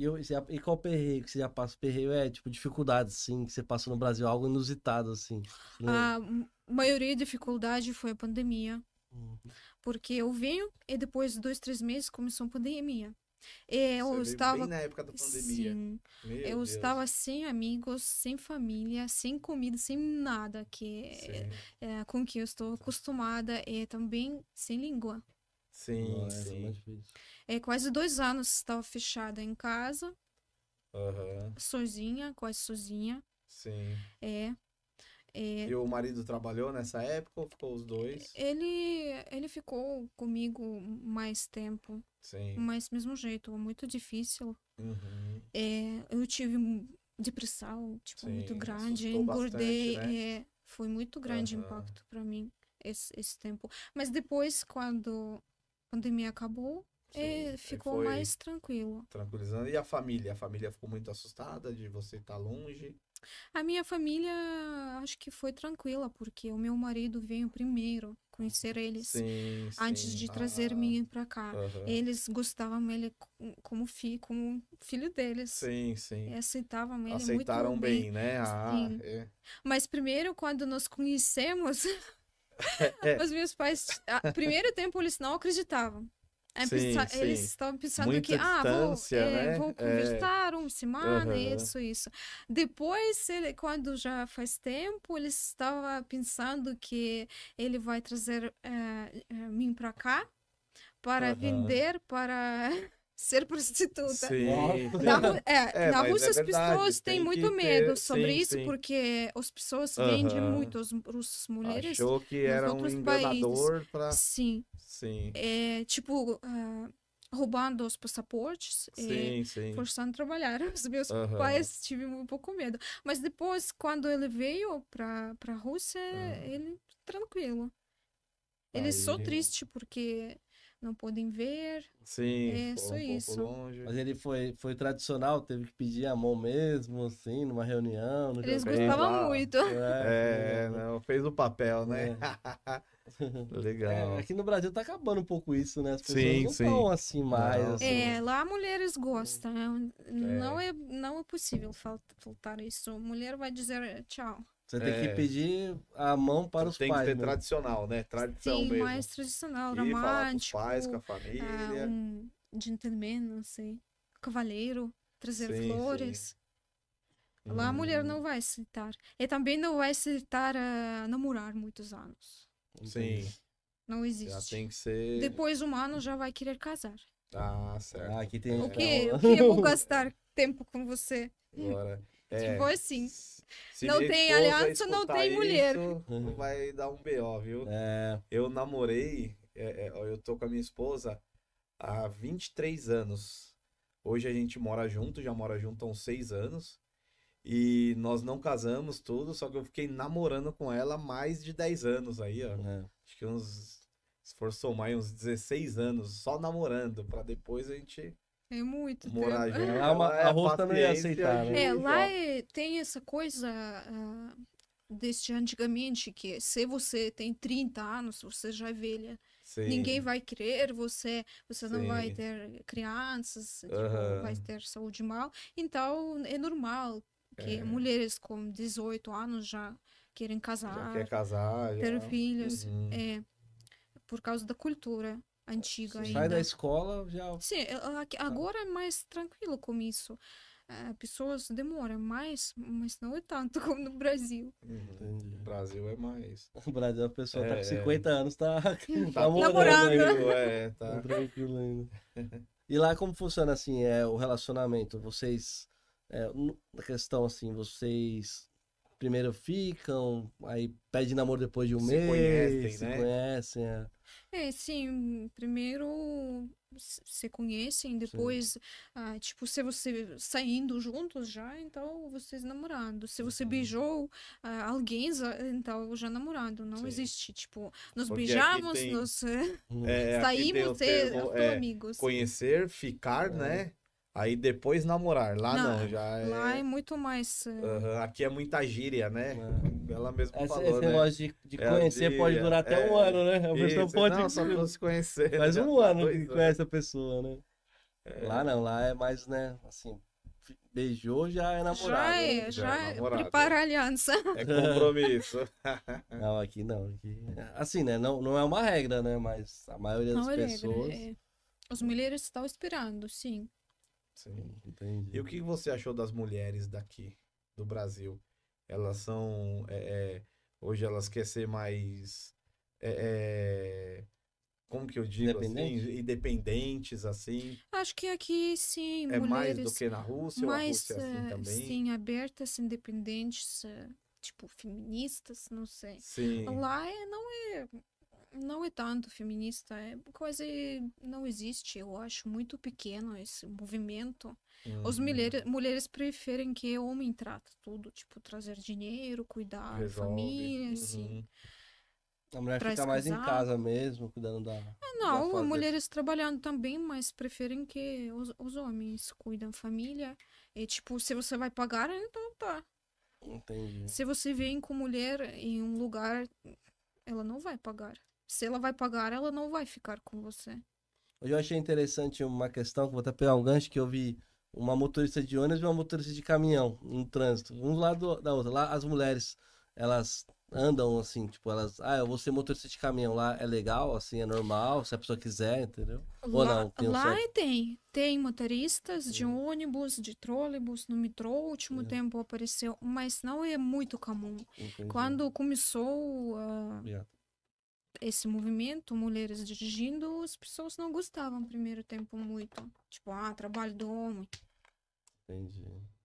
E, eu, é e qual perreio que você já passa? Perreio é, tipo, dificuldades, assim, que você passou no Brasil, algo inusitado, assim. No... Tipo, né? A ah, maioria da dificuldade foi a pandemia. Uhum. Porque eu venho e depois de dois, três meses começou a pandemia. E eu você estava na época da pandemia. Sim. Meu eu Deus. estava sem amigos, sem família, sem comida, sem nada que é, com que eu estou acostumada e também sem língua. Sim, Nossa, é sim. É, quase dois anos estava fechada em casa. Uhum. Sozinha, quase sozinha. Sim. É. É, e o marido trabalhou nessa época ou ficou os dois? Ele, ele ficou comigo mais tempo. Sim. Mas, mesmo jeito, muito difícil. Uhum. É, eu tive depressão, tipo, Sim, muito grande. Engordei. Bastante, né? é, foi muito grande uhum. impacto para mim esse, esse tempo. Mas depois, quando pandemia acabou, Sim, ficou mais tranquilo. Tranquilizando. E a família? A família ficou muito assustada de você estar tá longe? A minha família acho que foi tranquila, porque o meu marido veio primeiro conhecer eles sim, antes de trazer ah. mim para cá. Eles gostavam ele como filho, como filho deles. Sim, sim. E aceitavam ele Aceitaram muito bem, bem né? Ah, é. Mas primeiro quando nos conhecemos É. Os meus pais, a, primeiro tempo, eles não acreditavam. É, sim, sim. Eles estavam pensando Muita que, ah, vou, é, né? vou é. conversar uma semana, uhum. isso, isso. Depois, ele, quando já faz tempo, eles estavam pensando que ele vai trazer eh, eh, mim para cá para uhum. vender, para ser prostituta. Sim. Na, é, é, na é Rússia é verdade, as pessoas têm muito medo sobre sim, isso, sim. porque as pessoas uh -huh. vendem muito as russas mulheres Achou que era um países. para Sim. Sim. É, tipo, uh, roubando os passaportes sim, e sim. forçando a trabalhar. Os meus uhum. pais tive um pouco medo. Mas depois, quando ele veio para a Rússia, uhum. ele tranquilo. Ele é Aí. só triste porque não podem ver. Sim, é só um isso. Longe. Mas ele foi, foi tradicional, teve que pedir a mão mesmo, assim, numa reunião. No Eles gostavam muito. É, é, é não, fez o papel, né? É. Legal. É, aqui no Brasil tá acabando um pouco isso, né? As pessoas sim, não estão assim mais. Assim. É, lá mulheres gostam. Né? É. Não, é, não é possível faltar isso. Mulher vai dizer tchau. Você tem é. que pedir a mão para os tem pais. Tem que ser né? tradicional, né? Tradição Sim, mesmo. mais tradicional, romântico. com os pais, com a ah, família. Um gentleman, assim. Cavaleiro, trazer sim, flores. Sim. Lá a mulher hum. não vai aceitar E também não vai aceitar ah, namorar muitos anos. Sim. Não existe. Já tem que ser... Depois o mano já vai querer casar. Ah, certo. Ah, aqui tem... O é. que, o que eu vou gastar tempo com você? Bora. É, tipo assim. não tem aliança, não tem mulher. vai dar um BO, viu? É. Eu namorei, é, é, eu tô com a minha esposa há 23 anos. Hoje a gente mora junto, já mora junto há uns 6 anos. E nós não casamos tudo, só que eu fiquei namorando com ela há mais de 10 anos aí, ó. É. Acho que uns. Se for somar uns 16 anos, só namorando, para depois a gente é muito moragem tempo. é, uma, é a Rose também aceitar, né? É, é lá é, tem essa coisa uh, ah, ah, desde antigamente que se você tem 30 anos, você já é velha. Sim. Ninguém vai querer você, você Sim. não vai ter crianças, tipo, vai ter saúde mal. Então, é normal que é. mulheres com 18 anos já querem casar, já quer casar ter já. filhos, uhum. é, por causa da cultura antiga Você ainda. Sai da escola, já... Sim, tá. agora é mais tranquilo com isso. É, pessoas demoram mais, mas não é tanto como no Brasil. Uhum. Entendi. O Brasil é mais. O Brasil, é a pessoa é, tá com 50 é. anos, tá, tá, tá namorando. é, tá... tá tranquilo ainda. E lá como funciona assim, é o relacionamento? Vocês é, na questão assim, vocês primeiro ficam, aí pede namoro depois de um se mês. Conhecem, se né? conhecem, é. É, sim, primeiro se conhecem, depois, ah, tipo, se você saindo juntos já, então vocês namorando. Se você uhum. beijou ah, alguém, então já namorando Não sim. existe, tipo, nos Porque beijamos, tem... nos é, saímos e é, amigos. Conhecer, ficar, é. né? Aí depois namorar. Lá não, não já é. Lá é muito mais. Uhum, aqui é muita gíria, né? É. Ela mesma falou. Esse né? negócio de, de é conhecer pode durar é... até um ano, né? A pessoa Isso, pode. Não, só pra se conhecer. Faz né? um tá ano que né? conhece a pessoa, né? É... Lá não, lá é mais, né? Assim, beijou já é namorado. Né? É, já é, já, já é namorado. É. prepara a aliança. É compromisso. não, aqui não. Aqui... Assim, né? Não, não é uma regra, né? Mas a maioria das pessoas. Regra, Os mulheres estão esperando, sim. Sim, entendi. E o que você achou das mulheres daqui, do Brasil? Elas são. É, é, hoje elas querem ser mais. É, é como que eu digo Independente? assim? Independentes, assim. Acho que aqui sim. É mulheres, mais do que na Rússia, mais, ou a Rússia é assim é, também. Sim, abertas, independentes, tipo, feministas, não sei. Sim. Lá não é não é tanto feminista, é quase não existe, eu acho muito pequeno esse movimento. Uhum. As mulheres, mulheres preferem que o homem trate tudo, tipo trazer dinheiro, cuidar da família, uhum. assim. A mulher fica mais casar. em casa mesmo, cuidando da. É, não, da mulheres trabalhando também, mas preferem que os, os homens cuidam família. E tipo, se você vai pagar, então tá. Entendi. Se você vem com mulher em um lugar, ela não vai pagar se ela vai pagar, ela não vai ficar com você. Eu achei interessante uma questão, que vou até pegar um gancho, que eu vi uma motorista de ônibus e uma motorista de caminhão no trânsito, um lado da outra. Lá as mulheres, elas andam assim, tipo, elas, ah, eu vou ser motorista de caminhão lá, é legal, assim, é normal, se a pessoa quiser, entendeu? Lá, Ou não, tem um Lá certo... É, tem, tem motoristas Sim. de ônibus, de trolebus, no metrô, último é. tempo apareceu, mas não é muito comum. Entendi. Quando começou uh esse movimento, mulheres dirigindo, as pessoas não gostavam primeiro tempo muito. Tipo, ah, trabalho do homem. Entendi.